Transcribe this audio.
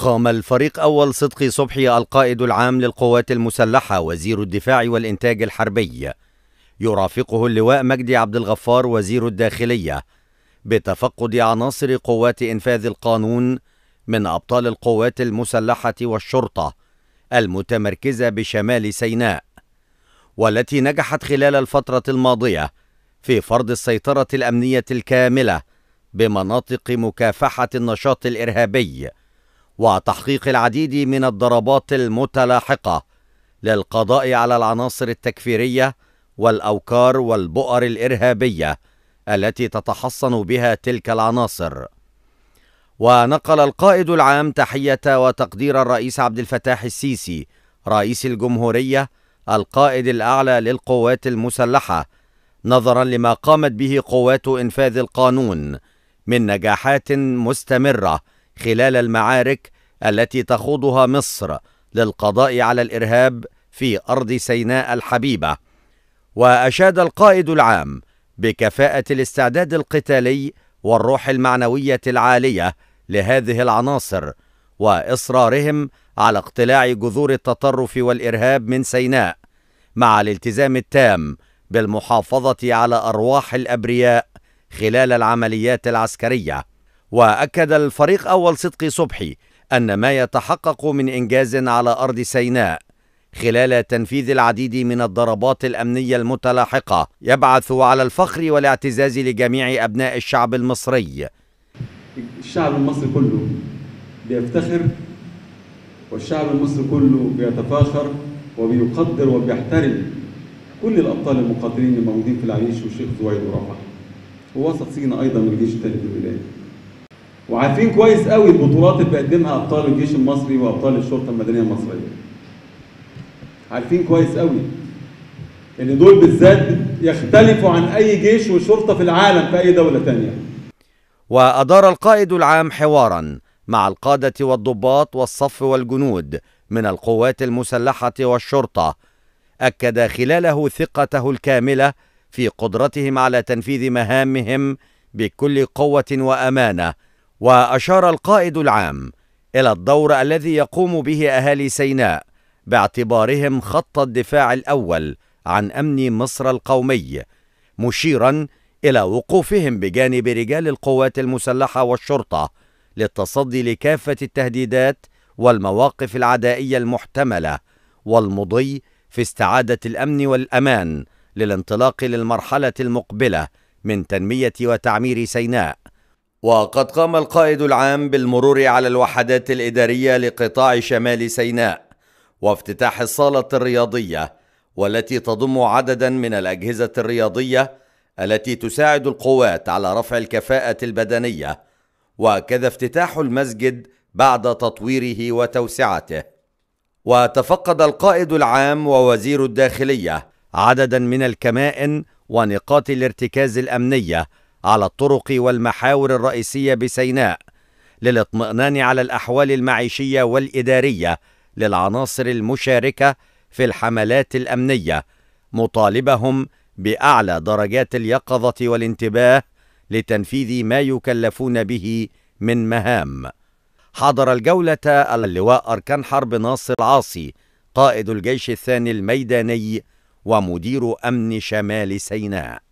قام الفريق أول صدقي صبحي القائد العام للقوات المسلحة وزير الدفاع والإنتاج الحربي يرافقه اللواء مجدي عبد الغفار وزير الداخلية بتفقد عناصر قوات إنفاذ القانون من أبطال القوات المسلحة والشرطة المتمركزة بشمال سيناء والتي نجحت خلال الفترة الماضية في فرض السيطرة الأمنية الكاملة بمناطق مكافحة النشاط الإرهابي وتحقيق العديد من الضربات المتلاحقه للقضاء على العناصر التكفيريه والاوكار والبؤر الارهابيه التي تتحصن بها تلك العناصر ونقل القائد العام تحيه وتقدير الرئيس عبد الفتاح السيسي رئيس الجمهوريه القائد الاعلى للقوات المسلحه نظرا لما قامت به قوات انفاذ القانون من نجاحات مستمره خلال المعارك التي تخوضها مصر للقضاء على الارهاب في ارض سيناء الحبيبه واشاد القائد العام بكفاءه الاستعداد القتالي والروح المعنويه العاليه لهذه العناصر واصرارهم على اقتلاع جذور التطرف والارهاب من سيناء مع الالتزام التام بالمحافظه على ارواح الابرياء خلال العمليات العسكريه واكد الفريق اول صدقي صبحي أن ما يتحقق من إنجاز على أرض سيناء خلال تنفيذ العديد من الضربات الأمنية المتلاحقة يبعث على الفخر والاعتزاز لجميع أبناء الشعب المصري الشعب المصري كله بيفتخر والشعب المصري كله بيتفاخر وبيقدر وبيحترم كل الأبطال المقاتلين الموجودين في العريش والشيخ زويد ورفح ووسط سينا أيضا والجيش الثاني في البلاد وعارفين كويس قوي البطولات اللي بيقدمها ابطال الجيش المصري وابطال الشرطه المدنيه المصريه. عارفين كويس قوي ان دول بالذات يختلفوا عن اي جيش وشرطه في العالم في اي دوله ثانيه. وادار القائد العام حوارا مع القاده والضباط والصف والجنود من القوات المسلحه والشرطه اكد خلاله ثقته الكامله في قدرتهم على تنفيذ مهامهم بكل قوه وامانه وأشار القائد العام إلى الدور الذي يقوم به أهالي سيناء باعتبارهم خط الدفاع الأول عن أمن مصر القومي مشيرا إلى وقوفهم بجانب رجال القوات المسلحة والشرطة للتصدي لكافة التهديدات والمواقف العدائية المحتملة والمضي في استعادة الأمن والأمان للانطلاق للمرحلة المقبلة من تنمية وتعمير سيناء وقد قام القائد العام بالمرور على الوحدات الإدارية لقطاع شمال سيناء وافتتاح الصالة الرياضية والتي تضم عددا من الأجهزة الرياضية التي تساعد القوات على رفع الكفاءة البدنية وكذا افتتاح المسجد بعد تطويره وتوسعته وتفقد القائد العام ووزير الداخلية عددا من الكمائن ونقاط الارتكاز الأمنية على الطرق والمحاور الرئيسية بسيناء للاطمئنان على الأحوال المعيشية والإدارية للعناصر المشاركة في الحملات الأمنية مطالبهم بأعلى درجات اليقظة والانتباه لتنفيذ ما يكلفون به من مهام. حضر الجولة اللواء أركان حرب ناصر العاصي قائد الجيش الثاني الميداني ومدير أمن شمال سيناء